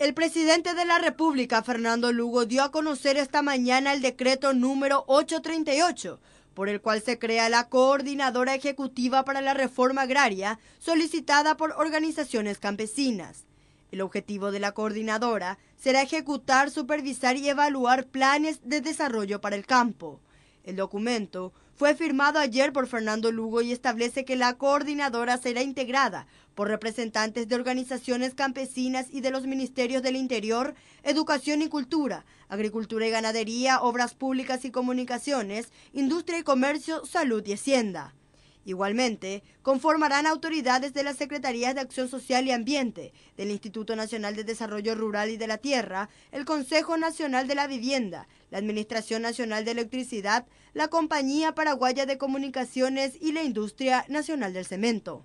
El presidente de la República, Fernando Lugo, dio a conocer esta mañana el decreto número 838, por el cual se crea la Coordinadora Ejecutiva para la Reforma Agraria, solicitada por organizaciones campesinas. El objetivo de la coordinadora será ejecutar, supervisar y evaluar planes de desarrollo para el campo. El documento fue firmado ayer por Fernando Lugo y establece que la coordinadora será integrada por representantes de organizaciones campesinas y de los ministerios del Interior, Educación y Cultura, Agricultura y Ganadería, Obras Públicas y Comunicaciones, Industria y Comercio, Salud y Hacienda. Igualmente, conformarán autoridades de las Secretarías de Acción Social y Ambiente, del Instituto Nacional de Desarrollo Rural y de la Tierra, el Consejo Nacional de la Vivienda, la Administración Nacional de Electricidad, la Compañía Paraguaya de Comunicaciones y la Industria Nacional del Cemento.